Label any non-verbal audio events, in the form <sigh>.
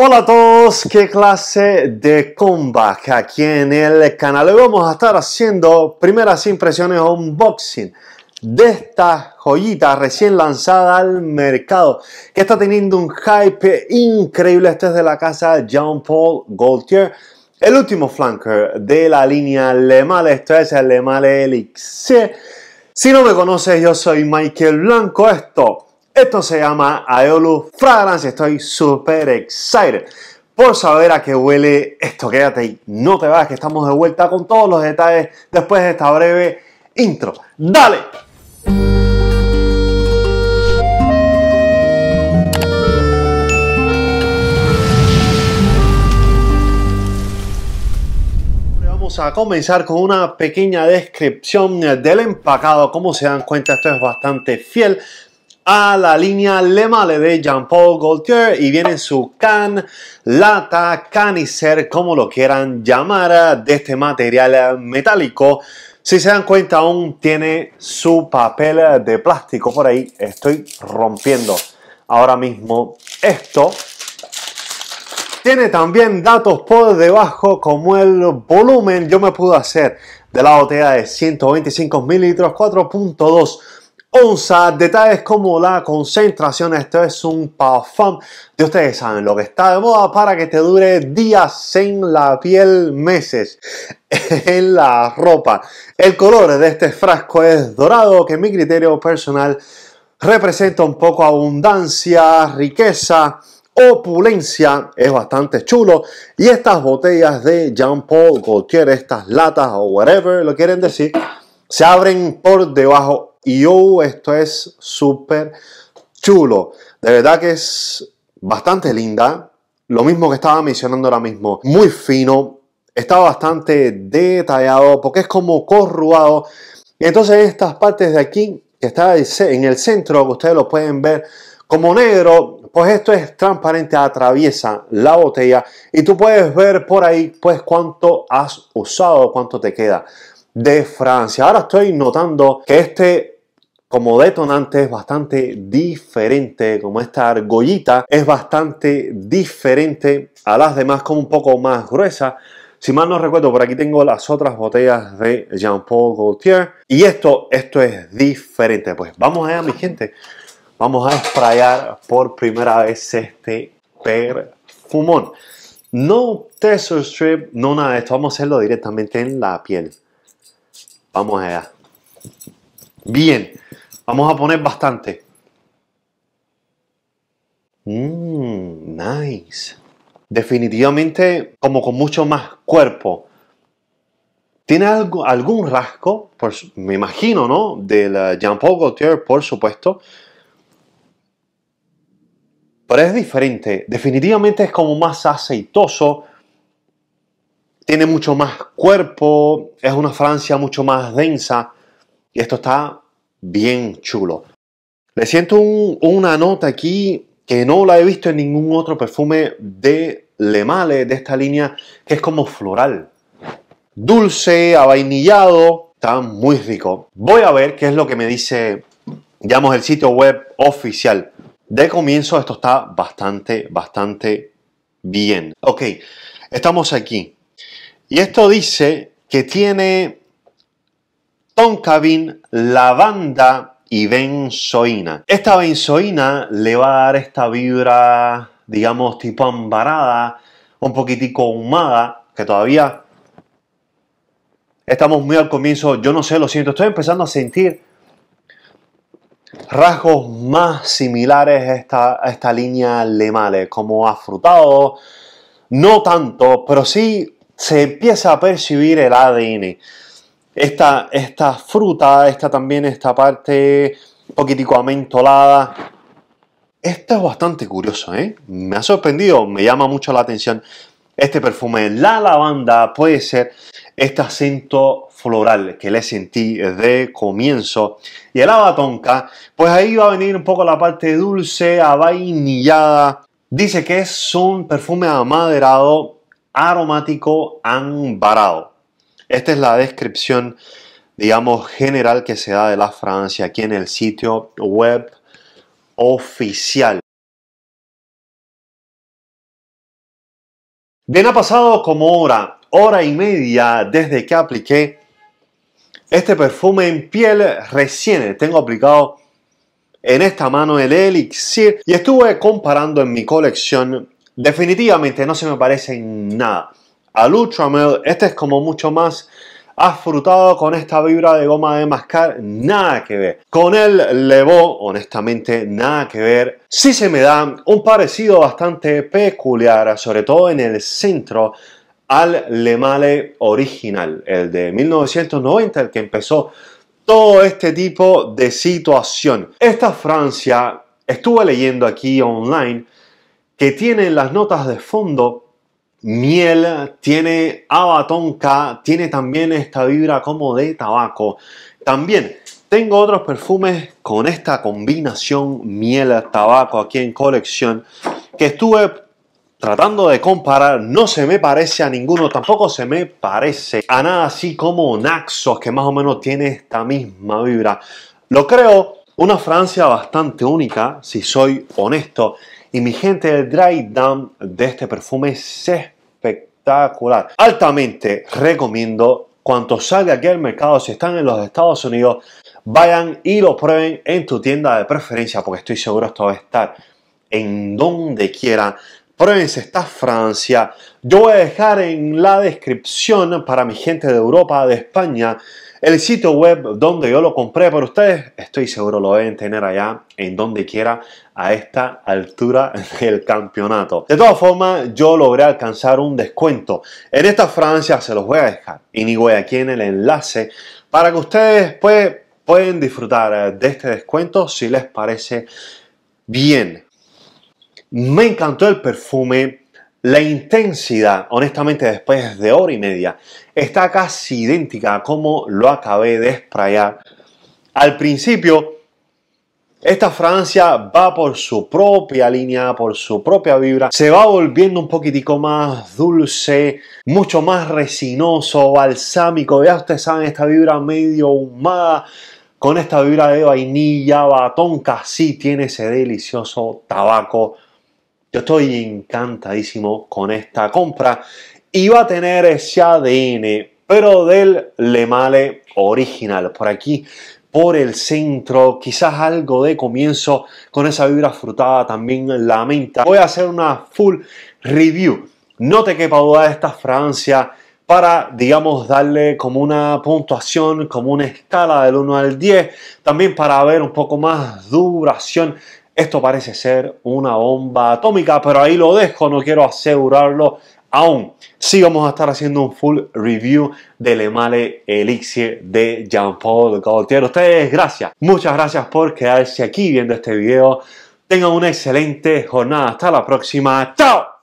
Hola a todos, qué clase de comba aquí en el canal. Hoy vamos a estar haciendo primeras impresiones unboxing de esta joyita recién lanzada al mercado que está teniendo un hype increíble. Este es de la casa Jean Paul Gaultier, el último flanker de la línea Le Esto es el Le Male Elixir. Si no me conoces, yo soy Michael Blanco. Esto esto se llama Aeolus Fragrance. Estoy súper excited por saber a qué huele esto. Quédate y no te vayas, que estamos de vuelta con todos los detalles después de esta breve intro. ¡Dale! Vamos a comenzar con una pequeña descripción del empacado. Como se dan cuenta, esto es bastante fiel a la línea Lemale de Jean-Paul Gaultier y viene su can, lata, Caniser, como lo quieran llamar, de este material metálico. Si se dan cuenta, aún tiene su papel de plástico por ahí. Estoy rompiendo ahora mismo esto. Tiene también datos por debajo como el volumen. Yo me pude hacer de la botella de 125 mililitros 4.2 Onza, detalles como la concentración. Esto es un parfum de ustedes saben lo que está de moda para que te dure días en la piel, meses <laughs> en la ropa. El color de este frasco es dorado, que en mi criterio personal representa un poco abundancia, riqueza, opulencia, es bastante chulo. Y estas botellas de Jean Paul Gaultier, estas latas o whatever lo quieren decir, se abren por debajo y yo, uh, esto es súper chulo. De verdad que es bastante linda. Lo mismo que estaba mencionando ahora mismo. Muy fino. Está bastante detallado porque es como corrugado. entonces estas partes de aquí, que está en el centro, que ustedes lo pueden ver como negro, pues esto es transparente, atraviesa la botella y tú puedes ver por ahí pues cuánto has usado, cuánto te queda de Francia. Ahora estoy notando que este como detonante es bastante diferente, como esta argollita es bastante diferente a las demás, como un poco más gruesa. Si mal no recuerdo, por aquí tengo las otras botellas de Jean-Paul Gaultier. Y esto, esto es diferente. Pues vamos allá, mi gente. Vamos a sprayar por primera vez este perfumón. No tesor strip, no nada de esto. Vamos a hacerlo directamente en la piel. Vamos allá. Bien, vamos a poner bastante. Mmm, nice. Definitivamente como con mucho más cuerpo. Tiene algo, algún rasgo, me imagino, ¿no? Del Jean-Paul Gaultier, por supuesto. Pero es diferente. Definitivamente es como más aceitoso, tiene mucho más cuerpo, es una Francia mucho más densa y esto está bien chulo. Le siento una nota aquí que no la he visto en ningún otro perfume de Le Male, de esta línea, que es como floral. Dulce, avainillado, está muy rico. Voy a ver qué es lo que me dice, digamos, el sitio web oficial. De comienzo esto está bastante, bastante bien. Ok, estamos aquí. Y esto dice que tiene toncabin, lavanda y benzoína. Esta benzoína le va a dar esta vibra, digamos, tipo ambarada, un poquitico ahumada, que todavía estamos muy al comienzo. Yo no sé, lo siento, estoy empezando a sentir rasgos más similares a esta, a esta línea Lemale, como afrutado, no tanto, pero sí se empieza a percibir el ADN. Esta, esta fruta, esta también, esta parte un poquitico amentolada. Esto es bastante curioso, ¿eh? Me ha sorprendido, me llama mucho la atención este perfume. La lavanda puede ser este acento floral que le sentí de comienzo. Y el abatonca, pues ahí va a venir un poco la parte dulce, avainillada. Dice que es un perfume amaderado aromático ambarado. Esta es la descripción, digamos, general que se da de la fragancia aquí en el sitio web oficial. Bien, ha pasado como hora, hora y media desde que apliqué este perfume en piel recién. Tengo aplicado en esta mano el elixir y estuve comparando en mi colección Definitivamente no se me parece nada. Al Ultramel, este es como mucho más afrutado con esta vibra de goma de mascar, nada que ver. Con el Levo, honestamente, nada que ver. Sí se me da un parecido bastante peculiar, sobre todo en el centro, al Le Male original, el de 1990, el que empezó todo este tipo de situación. Esta Francia, estuve leyendo aquí online, que tiene las notas de fondo miel, tiene abatonca, tiene también esta vibra como de tabaco. También tengo otros perfumes con esta combinación miel-tabaco aquí en colección que estuve tratando de comparar, no se me parece a ninguno, tampoco se me parece a nada así como Naxos, que más o menos tiene esta misma vibra. Lo creo una fragancia bastante única, si soy honesto, y mi gente, el dry down de este perfume es espectacular. Altamente recomiendo cuanto salga aquí al mercado, si están en los Estados Unidos, vayan y lo prueben en tu tienda de preferencia, porque estoy seguro esto va a estar en donde quiera Provence está Francia. Yo voy a dejar en la descripción para mi gente de Europa, de España, el sitio web donde yo lo compré, para ustedes estoy seguro lo deben tener allá, en donde quiera, a esta altura del campeonato. De todas formas, yo logré alcanzar un descuento. En esta Francia se los voy a dejar Y ni voy aquí en el enlace para que ustedes pues, pueden disfrutar de este descuento si les parece bien. Me encantó el perfume. La intensidad, honestamente, después de hora y media, está casi idéntica a como lo acabé de sprayar. Al principio, esta fragancia va por su propia línea, por su propia vibra, se va volviendo un poquitico más dulce, mucho más resinoso, balsámico. Ya ustedes saben, esta vibra medio humada, con esta vibra de vainilla, batón, casi tiene ese delicioso tabaco yo estoy encantadísimo con esta compra y va a tener ese ADN, pero del Lemale original. Por aquí, por el centro, quizás algo de comienzo con esa vibra frutada, también la menta. Voy a hacer una full review. No te quepa duda de esta fragancia para, digamos, darle como una puntuación, como una escala del 1 al 10, también para ver un poco más duración esto parece ser una bomba atómica, pero ahí lo dejo, no quiero asegurarlo aún. Sí vamos a estar haciendo un full review del Emale Elixir de Jean-Paul Gaultier. Ustedes, gracias. Muchas gracias por quedarse aquí viendo este video. Tengan una excelente jornada. Hasta la próxima. ¡Chao!